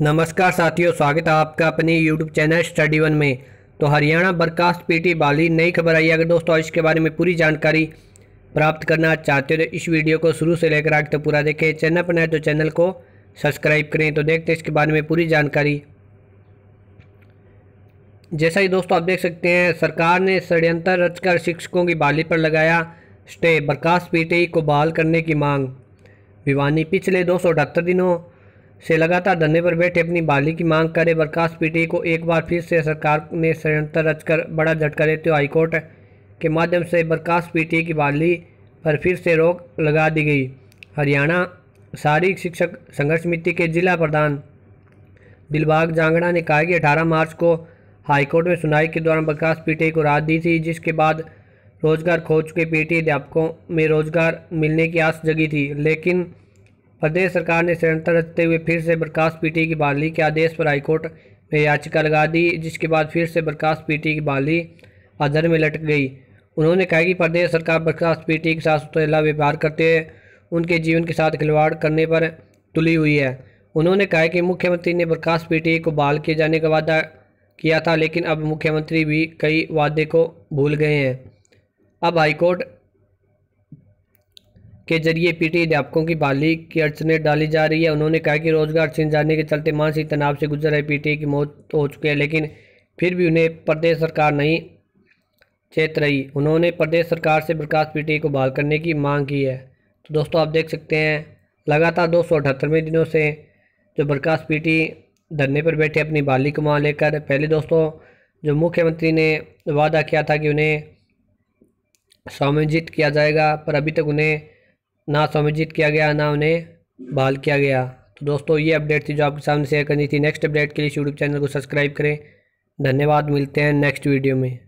नमस्कार साथियों स्वागत है आपका अपने यूट्यूब चैनल स्टडी वन में तो हरियाणा बर्खास्त पीटी बाली नई खबर आई अगर दोस्तों इसके बारे में पूरी जानकारी प्राप्त करना चाहते हो तो इस वीडियो को शुरू से लेकर आज तक तो पूरा देखें चैनल पर नए तो चैनल को सब्सक्राइब करें तो देखते हैं इसके बारे में पूरी जानकारी जैसा ही दोस्तों आप देख सकते हैं सरकार ने षड्यंत्र रचकर शिक्षकों की बाली पर लगाया स्टे बर्खास्त पीटी को बहाल करने की मांग भिवानी पिछले दो दिनों से लगातार धरने पर बैठे अपनी बहाली की मांग करे बर्खास्त पीटी को एक बार फिर से सरकार ने षडयंत्र रचकर बड़ा झटका देते हुए हाईकोर्ट के माध्यम से बर्खास्त पीटी की बहाली पर फिर से रोक लगा दी गई हरियाणा शारीरिक शिक्षक संघर्ष समिति के जिला प्रधान दिलबाग जांगड़ा ने कहा कि अठारह मार्च को हाईकोर्ट में सुनाई के दौरान बर्खास्त पीटी को राहत दी थी जिसके बाद रोजगार खो चुके पीटी अध्यापकों में रोजगार मिलने की आस जगी थी लेकिन प्रदेश सरकार ने सड़नता रचते हुए फिर से बर्खास्त पीटी की बहाली के आदेश पर हाईकोर्ट में याचिका लगा दी जिसके बाद फिर से बर्खास्त पीटी की बहाली अधर में लटक गई उन्होंने कहा कि प्रदेश सरकार बर्खास्त पीटी के साथ सुतला व्यवहार करते हुए उनके जीवन के साथ खिलवाड़ करने पर तुली हुई है उन्होंने कहा कि मुख्यमंत्री ने बर्खास्त पीटी को बहाल किए जाने का वादा किया था लेकिन अब मुख्यमंत्री भी कई वादे को भूल गए हैं अब हाईकोर्ट के जरिए पीटी अध्यापकों की बहाली की अड़चनें डाली जा रही है उन्होंने कहा कि रोजगार छिन जाने के चलते मानसिक तनाव से गुजर रहे पीटी की मौत हो चुकी है लेकिन फिर भी उन्हें प्रदेश सरकार नहीं चेत रही उन्होंने प्रदेश सरकार से प्रकाश पीटी को बहाल करने की मांग की है तो दोस्तों आप देख सकते हैं लगातार दो सौ अठहत्तरवें दिनों से जो प्रकाश पीटी धरने पर बैठे अपनी बहाली को मां लेकर पहले दोस्तों जो मुख्यमंत्री ने वादा किया था कि उन्हें समायोजित किया जाएगा पर अभी तक उन्हें ना सम्मिलित किया गया ना उन्हें बहाल किया गया तो दोस्तों ये अपडेट थी जो आपके सामने शेयर करनी थी नेक्स्ट अपडेट के लिए यूट्यूब चैनल को सब्सक्राइब करें धन्यवाद मिलते हैं नेक्स्ट वीडियो में